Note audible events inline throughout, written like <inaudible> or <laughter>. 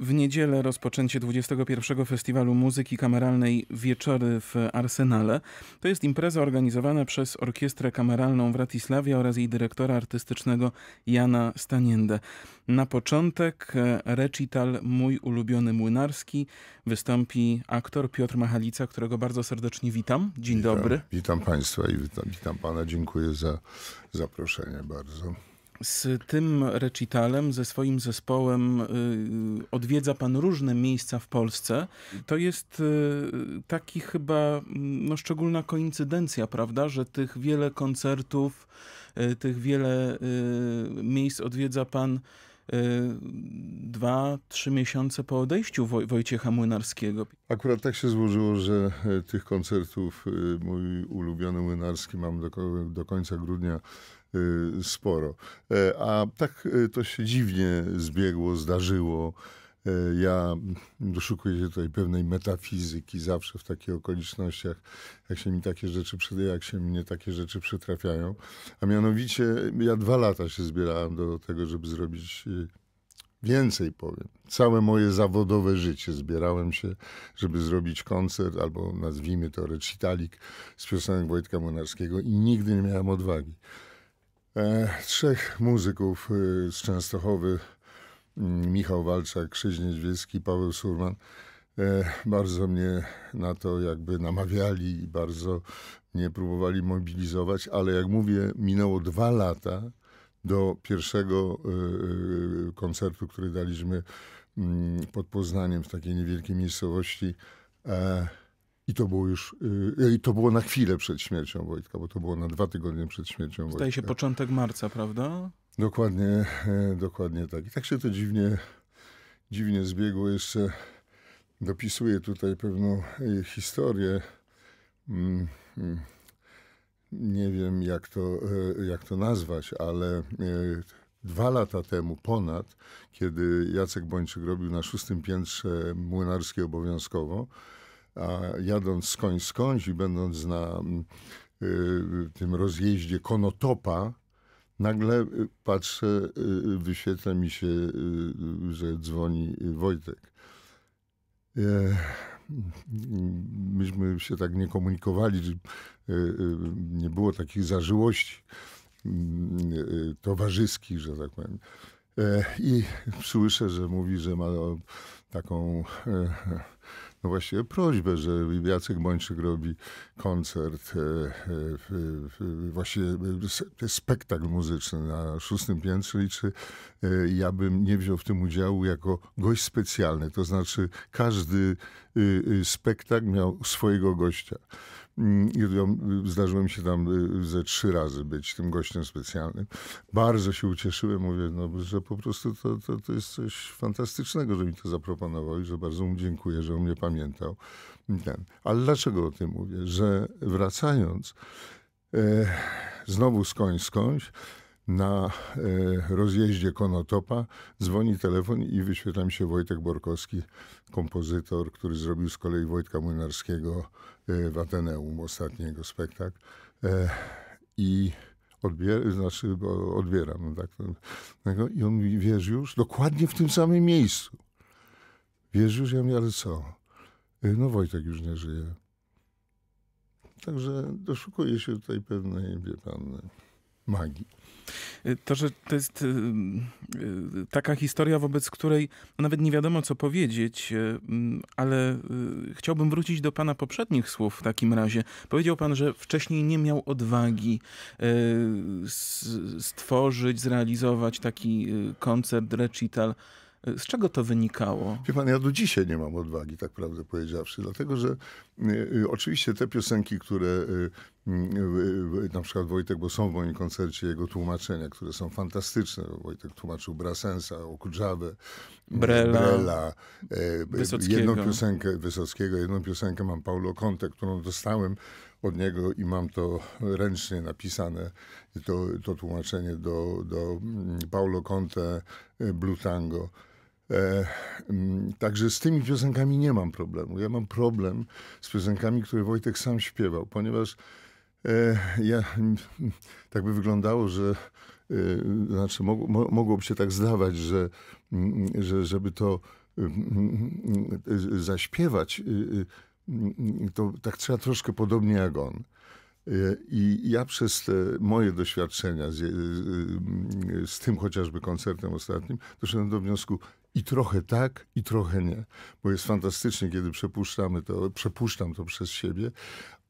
W niedzielę rozpoczęcie 21. Festiwalu Muzyki Kameralnej Wieczory w Arsenale. To jest impreza organizowana przez Orkiestrę Kameralną w Ratisławie oraz jej dyrektora artystycznego Jana Staniendę. Na początek e, recital Mój ulubiony młynarski wystąpi aktor Piotr Machalica, którego bardzo serdecznie witam. Dzień witam, dobry. Witam Państwa i witam, witam Pana. Dziękuję za zaproszenie bardzo z tym recitalem, ze swoim zespołem y, odwiedza pan różne miejsca w Polsce. To jest y, taki chyba no, szczególna koincydencja, prawda, że tych wiele koncertów, y, tych wiele miejsc odwiedza pan dwa, trzy miesiące po odejściu Woj Wojciecha Młynarskiego. Akurat tak się złożyło, że e, tych koncertów e, mój ulubiony Młynarski mam do, do końca grudnia Y, sporo. E, a tak y, to się dziwnie zbiegło, zdarzyło. E, ja doszukuję się tutaj pewnej metafizyki zawsze w takich okolicznościach, jak się mi takie rzeczy, jak się mnie takie rzeczy przytrafiają. A mianowicie ja dwa lata się zbierałem do tego, żeby zrobić y, więcej powiem. Całe moje zawodowe życie zbierałem się, żeby zrobić koncert, albo nazwijmy to recitalik z piosenek Wojtka Monarskiego i nigdy nie miałem odwagi. E, trzech muzyków y, z Częstochowy, mm, Michał Walczak, Krzyś Niedźwiecki, Paweł Surman, e, bardzo mnie na to jakby namawiali i bardzo mnie próbowali mobilizować, ale jak mówię, minęło dwa lata do pierwszego y, y, koncertu, który daliśmy mm, pod Poznaniem w takiej niewielkiej miejscowości. E, i to było już, y, y, i to było na chwilę przed śmiercią Wojtka, bo to było na dwa tygodnie przed śmiercią Wojtka. Staje się początek marca, prawda? Dokładnie, e, dokładnie tak. I tak się to dziwnie, dziwnie zbiegło. Jeszcze dopisuję tutaj pewną e, historię. Mm, mm. Nie wiem, jak to, e, jak to nazwać, ale dwa lata temu ponad, kiedy Jacek Bończyk robił na szóstym piętrze młynarskie obowiązkowo, a jadąc skądś skądś i będąc na mm, y, tym rozjeździe konotopa, nagle y, patrzę, y, y, wyświetla mi się, y, że dzwoni Wojtek. E, mm, myśmy się tak nie komunikowali, y, nie było takich zażyłości mm, towarzyskich, że tak powiem. E, I słyszę, że mówi, że ma taką e, no właściwie prośbę, że Jacek Bończyk robi koncert, e, e, właśnie e, spektakl muzyczny na szóstym piętrze i czy ja bym nie wziął w tym udziału jako gość specjalny. To znaczy każdy y, y, spektakl miał swojego gościa. Mm, y, zdarzyło mi się tam y, ze trzy razy być tym gościem specjalnym. Bardzo się ucieszyłem, mówię, no, że po prostu to, to, to jest coś fantastycznego, że mi to zaproponował i że bardzo mu dziękuję, że on mnie pamiętał. Ten. Ale dlaczego o tym mówię? Że wracając, e, znowu skądś, skądś, na e, rozjeździe Konotopa dzwoni telefon i wyświetla mi się Wojtek Borkowski, kompozytor, który zrobił z kolei Wojtka Młynarskiego e, w Ateneum ostatniego spektakl. E, I odbier znaczy odbieram. No tak, I on mówi, wiesz już, dokładnie w tym samym miejscu. Wiesz już, ja mówię, ale co? No Wojtek już nie żyje. Także doszukuje się tutaj pewnej, wie pan, magii. Y, to, że to jest y, y, taka historia, wobec której nawet nie wiadomo, co powiedzieć, mm, ale chciałbym wrócić do pana poprzednich słów w takim razie. Powiedział pan, że wcześniej nie miał odwagi stworzyć, zrealizować taki koncert recital z czego to wynikało? Wie pan, ja do dzisiaj nie mam odwagi, tak prawdę powiedziawszy, dlatego że y, y oczywiście te piosenki, które y y, y, y, na przykład Wojtek, bo są w moim koncercie jego tłumaczenia, które są fantastyczne. Wojtek tłumaczył Brasensa, Okudżawę, Brela, Brela jedną piosenkę Wysockiego, jedną piosenkę mam Paulo Conte, którą dostałem od niego i mam to ręcznie napisane, to, to tłumaczenie do, do mm, Paulo Conte Blue Tango. E, m, mm, także z tymi piosenkami nie mam problemu. Ja mam problem z piosenkami, które Wojtek sam śpiewał, ponieważ e, ja, m, mm, tak by wyglądało, że e, znaczy mo, mogłoby się tak zdawać, że, m, mm, że żeby to zaśpiewać, y, y, to tak trzeba troszkę podobnie jak on. E, I ja przez te moje doświadczenia z, z tym chociażby koncertem ostatnim doszedłem do wniosku, i trochę tak, i trochę nie. Bo jest fantastycznie, kiedy przepuszczamy to, przepuszczam to przez siebie,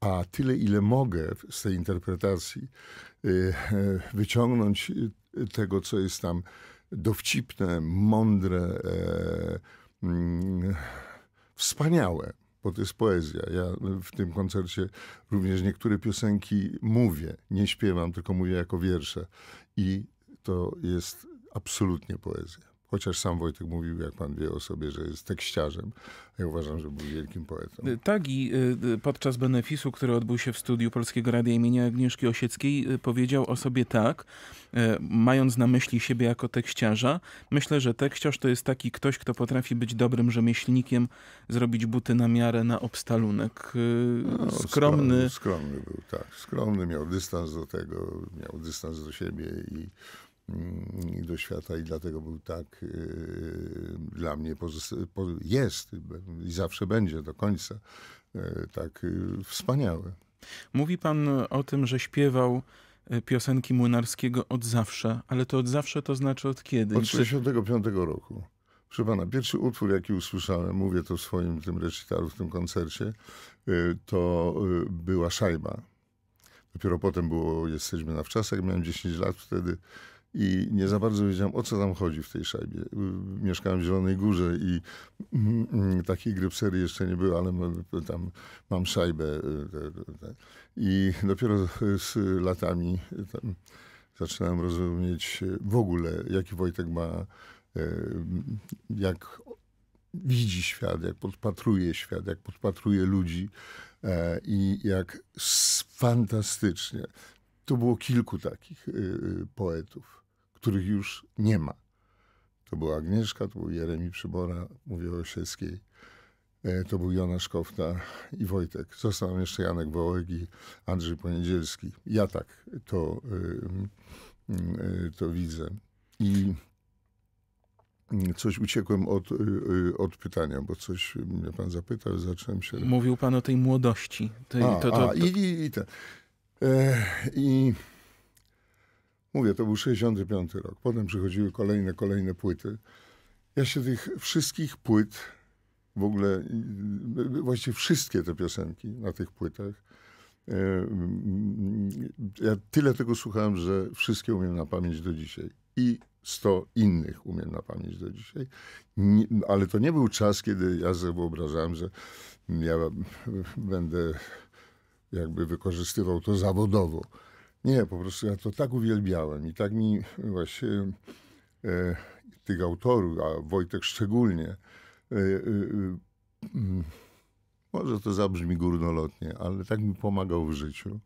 a tyle, ile mogę z tej interpretacji e, e, wyciągnąć tego, co jest tam dowcipne, mądre, mm, wspaniałe bo to jest poezja. Ja w tym koncercie również niektóre piosenki mówię, nie śpiewam, tylko mówię jako wiersze. I to jest absolutnie poezja. Chociaż sam Wojtek mówił, jak pan wie o sobie, że jest tekściarzem. Ja uważam, że był wielkim poetą. Y, tak i y, y, podczas benefisu, który odbył się w studiu Polskiego Radia imienia Agnieszki Osieckiej, powiedział o sobie tak, mając na myśli siebie jako tekściarza. Myślę, że tekściarz to jest taki ktoś, kto potrafi być dobrym rzemieślnikiem, zrobić buty na miarę na obstalunek. No, skromny. Skromny był, tak. Skromny, miał dystans do tego, miał dystans do siebie i do świata i dlatego był tak y, dla mnie jest i zawsze będzie do końca y, tak y, wspaniały. Mówi pan o tym, że śpiewał piosenki Młynarskiego od zawsze, ale to od zawsze to znaczy od kiedy? Od 1965 roku. Proszę pana, pierwszy utwór, jaki usłyszałem, mówię to w swoim tym recitalu, w tym koncercie, to była szajba. Dopiero potem było Jesteśmy na wczasach, miałem 10 lat wtedy i nie za bardzo wiedziałem, o co tam chodzi w tej szajbie. Y, mieszkałem w Zielonej Górze i mm, mm, takiej gry serii jeszcze nie było, ale tam mam szajbę. Y, I dopiero z latami zaczynałem rozumieć y, w ogóle, jaki Wojtek ma, jak widzi świat, jak podpatruje świat, jak podpatruje ludzi e, i jak fantastycznie. To było kilku takich poetów których już nie ma. To była Agnieszka, to był Jeremi Przybora, mówię o Osieckiej, e, to był Jonasz Kofta i Wojtek. Został jeszcze Janek Wołek i Andrzej Poniedzielski. Ja tak to, y, y, y, to widzę. I coś uciekłem od, od pytania, bo coś mnie pan zapytał, zacząłem się... Mówił pan o tej młodości. Tej, a, to, to, to... i, i, i, te, e, i Mówię, to był 65 rok. Potem przychodziły kolejne, kolejne płyty. Ja się tych wszystkich płyt, w ogóle właściwie wszystkie te piosenki na tych płytach, ja tyle tego słuchałem, że wszystkie umiem na pamięć do dzisiaj. I 100 innych umiem na pamięć do dzisiaj. Nie, ale to nie był czas, kiedy ja sobie wyobrażałem, że ja będę jakby wykorzystywał to zawodowo. Nie, po prostu ja to tak uwielbiałem i tak mi <laughs> właśnie e, tych autorów, a Wojtek szczególnie, e, e, mm, może to zabrzmi górnolotnie, ale tak mi pomagał w życiu.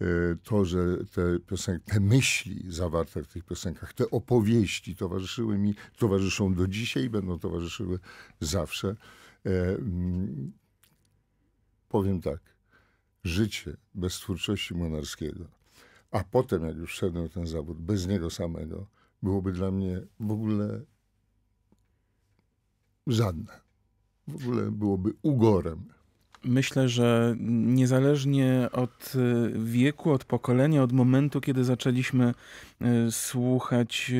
E, to, że te, piosenki, te myśli zawarte w tych piosenkach, te opowieści towarzyszyły mi, towarzyszą do dzisiaj, będą towarzyszyły zawsze. E, M, mm, powiem tak, życie bez twórczości monarskiego a potem, jak już wszedłem w ten zawód, bez niego samego, byłoby dla mnie w ogóle żadne. W ogóle byłoby ugorem. Myślę, że niezależnie od y, wieku, od pokolenia, od momentu, kiedy zaczęliśmy y, słuchać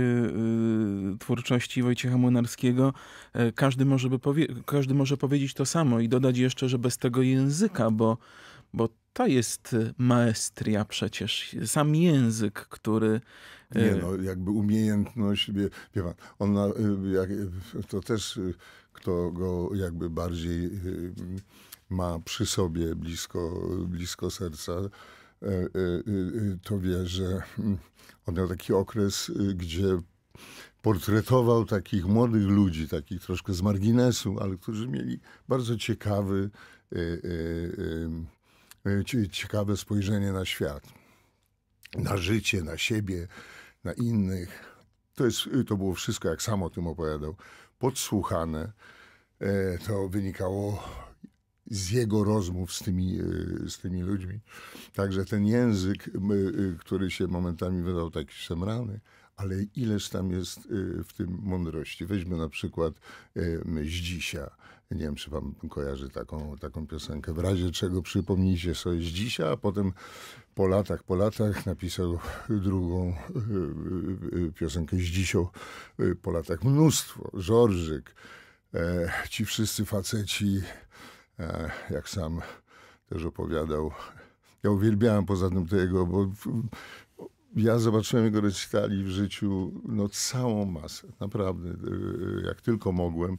y, twórczości Wojciecha Młynarskiego, każdy może, by każdy może powiedzieć to samo i dodać jeszcze, że bez tego języka, bo, bo to jest y, maestria przecież, sam język, który... Y, Nie no, jakby umiejętność, wie, wie pan, ona, y, jak, to też kto go jakby bardziej ma przy sobie blisko, blisko serca, to wie, że mm, on miał taki okres, gdzie portretował takich młodych ludzi, takich troszkę z marginesu, ale którzy mieli bardzo ciekawy E, ciekawe spojrzenie na świat, na życie, na siebie, na innych. To, jest, y, to było wszystko, jak sam o tym opowiadał, podsłuchane. E, to wynikało z jego rozmów z tymi, y, z tymi ludźmi. Także ten język, y, który się momentami wydał taki szemrany, ale ileż tam jest y, w tym mądrości. Weźmy na przykład z dzisiaj. Nie wiem, czy wam kojarzy taką, taką piosenkę. W razie czego przypomnijcie sobie jest dzisiaj, a potem po latach, po latach napisał drugą y, y, piosenkę z dzisiaj. Po latach mnóstwo. Żorżyk, e, ci wszyscy faceci, e, jak sam też opowiadał, ja uwielbiałem poza tym tego, bo ja zobaczyłem jego recitali w życiu no, całą masę, naprawdę, y, y, jak tylko mogłem.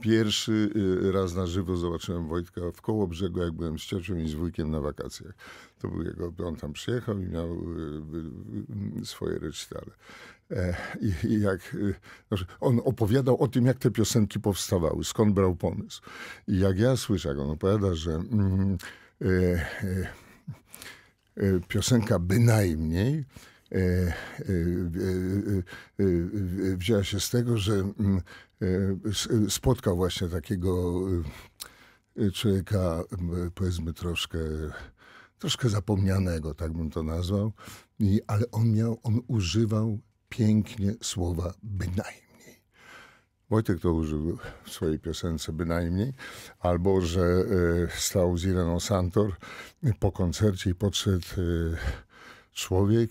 Pierwszy y, raz na żywo zobaczyłem Wojtka w koło brzegu, jak byłem z ciocią i z wujkiem na wakacjach. To był jego, on tam przyjechał i miał swoje recitale. E, I jak znaczy, on opowiadał o tym, jak te piosenki powstawały, skąd brał pomysł. I jak ja słyszę, jak on opowiada, że mm, y, y, piosenka bynajmniej E, e, e, wzięła się z tego, że mm, spotkał właśnie takiego człowieka, powiedzmy troszkę, troszkę zapomnianego, tak bym to nazwał, I, ale on miał, on używał pięknie słowa bynajmniej. Wojtek to użył w swojej piosence bynajmniej, albo że stał z Ireną Santor po koncercie i podszedł człowiek,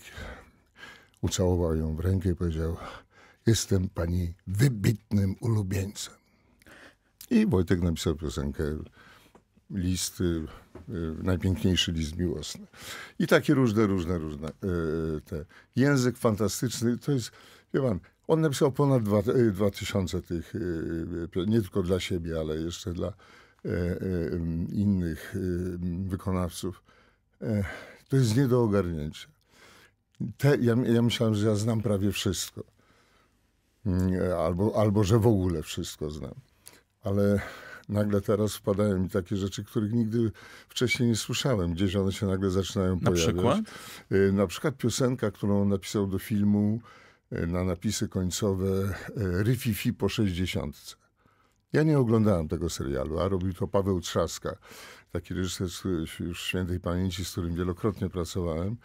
ucałował ją w rękę i powiedział: Jestem pani wybitnym ulubieńcem. I Wojtek napisał piosenkę, list, y, y, najpiękniejszy list miłosny. I takie różne, różne, różne y, te. Język fantastyczny, to jest, wie pan, on napisał ponad 2000 tych, nie tylko dla siebie, ale jeszcze dla innych wykonawców. E, to jest nie do ogarnięcia. Te, ja, ja myślałem, że ja znam prawie wszystko. Mm, albo, albo że w ogóle wszystko znam. Ale nagle teraz wpadają mi takie rzeczy, których nigdy wcześniej nie słyszałem. Gdzieś one się nagle zaczynają na pojawiać. Przykład? Y, na przykład piosenka, którą napisał do filmu y, na napisy końcowe y, Ryfifi po 60. Ja nie oglądałem tego serialu, a robił to Paweł Trzaska, taki reżyser już świętej pamięci, z którym wielokrotnie pracowałem.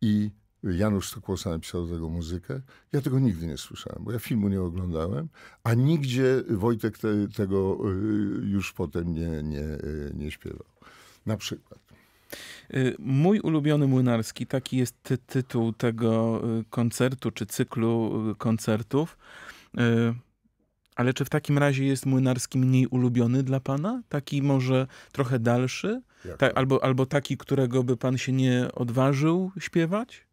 I Janusz Stokłosa napisał do tego muzykę. Ja tego nigdy nie słyszałem, bo ja filmu nie oglądałem, a nigdzie Wojtek te, tego y, już potem nie, nie, y, nie śpiewał. Na przykład. Y, mój ulubiony młynarski, taki jest tytuł tego koncertu czy cyklu koncertów. Ale czy w takim razie jest młynarski mniej ulubiony dla pana? Taki może trochę dalszy? Ta, albo, albo taki, którego by pan się nie odważył śpiewać?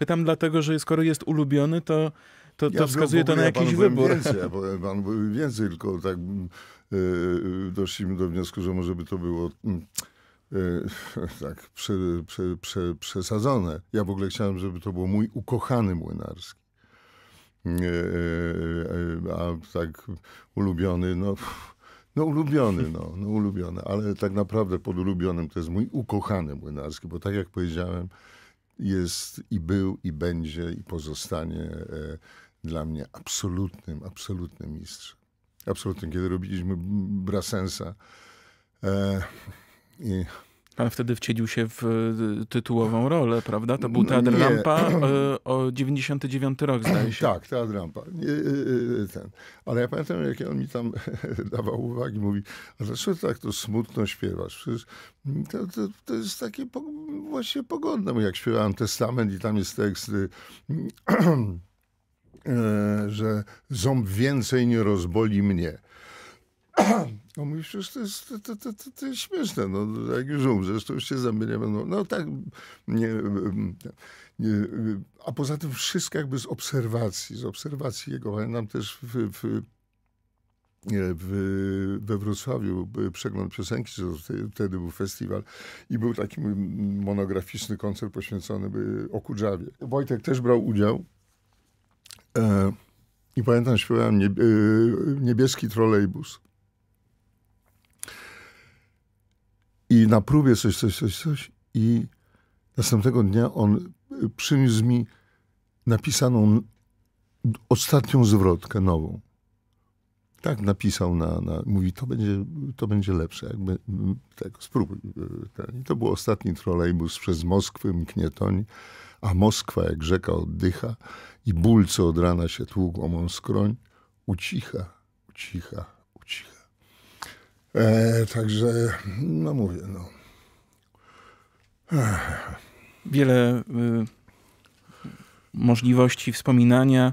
Pytam dlatego, że skoro jest ulubiony, to, to, to ja wskazuje to na jakiś ja wybór. Więcej, ja <laughs> panu powiem więcej, tylko tak yy, doszliśmy do wniosku, że może by to było yy, <laughs> tak prze, prze, prze, przesadzone. Ja w ogóle chciałem, żeby to był mój ukochany młynarski. Yy, a tak ulubiony, no... No ulubiony, no, no ulubiony, ale tak naprawdę pod ulubionym to jest mój ukochany młynarski, bo tak jak powiedziałem, jest i był, i będzie, i pozostanie e, dla mnie absolutnym, absolutnym mistrzem. Absolutnym. Kiedy robiliśmy Brasensa e, i Pan wtedy wcielił się w y, tytułową rolę, prawda? To był Teatr nie. Y, o 99 rok, zdaje się. Tak, Teatr Rampa Nie, y, ten. Ale ja pamiętam, jak on mi tam <laughs> dawał uwagi, mówi, a dlaczego tak to smutno śpiewasz? Przecież to, to, to jest takie po, właśnie pogodne, bo jak śpiewałem Testament i tam jest tekst... <clears throat> E, że ząb więcej nie rozboli mnie. <clears throat> No mówisz, już to jest, to, to, to, to jest śmieszne, no, jak już umrzesz, to już się zamienia będą. No, no tak, nie, nie, a poza tym wszystko jakby z obserwacji, z obserwacji jego. Pamiętam też w, w, w, we Wrocławiu przegląd piosenki, że wtedy był festiwal i był taki monograficzny koncert poświęcony Okudżawie. Wojtek też brał udział. E, I pamiętam, śpiewałem e, niebieski trolejbus. I na próbie coś, coś, coś, coś. I następnego dnia on y, przyniósł mi napisaną ostatnią zwrotkę nową. Tak napisał na, na mówi, to będzie, to będzie lepsze, jakby tak, spróbuj. Y, I to był ostatni trolejbus przez Moskwę, toń, a Moskwa jak rzeka oddycha i ból, co od rana się tłukł o mą skroń, ucicha, ucicha. E, także, no mówię, no. Ech. Wiele y, możliwości wspominania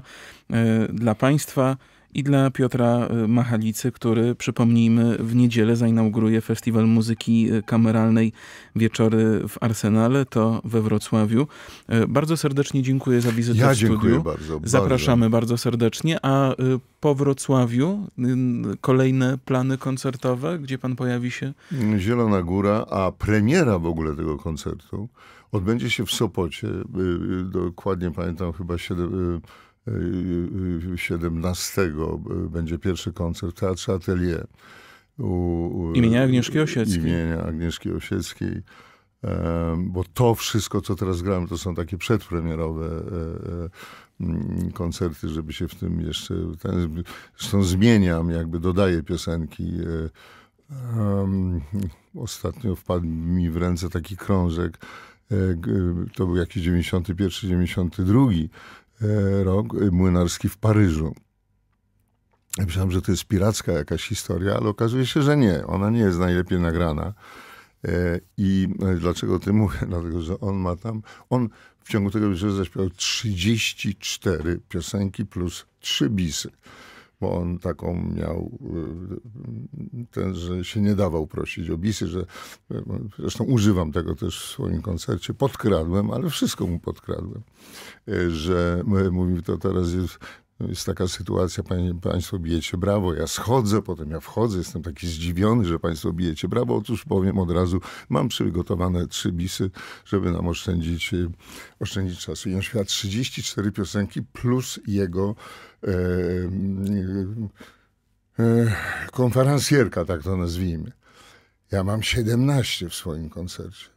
y, dla Państwa i dla Piotra e, Machalicy, który, przypomnijmy, w niedzielę zainauguruje Festiwal Muzyki e, Kameralnej Wieczory w Arsenale, to we Wrocławiu. E, bardzo serdecznie dziękuję za wizytę ja w studiu. dziękuję bardzo. Zapraszamy bardzo. bardzo serdecznie, a po Wrocławiu kolejne plany koncertowe, gdzie pan pojawi się? Zielona Góra, a premiera w ogóle tego koncertu odbędzie się w Sopocie, dokładnie pamiętam chyba 7 17 y, y, y, będzie pierwszy koncert w Teatrze Atelier. U, imienia Agnieszki Osieckiej. Imienia Agnieszki Osieckiej. Bo to wszystko, co teraz gramy, to są takie przedpremierowe e, e, mm, koncerty, żeby się w tym jeszcze... Ten, zresztą zmieniam, jakby dodaję piosenki. E, ostatnio wpadł mi w ręce taki krążek, to był jakiś 91, 92, E, rok e, młynarski w Paryżu. Ja myślałem, że to jest piracka jakaś historia, ale okazuje się, że nie. Ona nie jest najlepiej nagrana. E, I dlaczego o tym mówię? <laughs> Dlatego, że on ma tam, on w ciągu tego już zaśpiewał 34 piosenki plus 3 bisy bo on taką miał, y, ten, że się nie dawał prosić o bisy, że zresztą używam tego też w swoim koncercie, podkradłem, ale wszystko mu podkradłem, y, że y, mówił to teraz jest jest taka sytuacja, państwo bijecie brawo, ja schodzę, potem ja wchodzę, jestem taki zdziwiony, że państwo bijecie brawo. Otóż powiem od razu, mam przygotowane trzy bisy, żeby nam oszczędzić, oszczędzić czasu. I on śpiewa 34 piosenki plus jego e, E, konferencjerka, tak to nazwijmy. Ja mam 17 w swoim koncercie,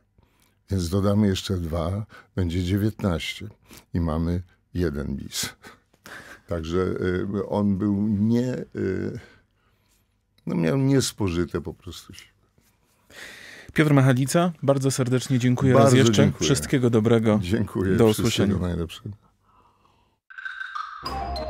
więc dodamy jeszcze dwa, będzie 19 i mamy jeden bis. Także e, on był nie. E, no miał niespożyte po prostu siły. Piotr Machalica, bardzo serdecznie dziękuję bardzo raz jeszcze. Dziękuję. Wszystkiego dobrego. Dziękuję. Do usłyszenia. Najlepszego.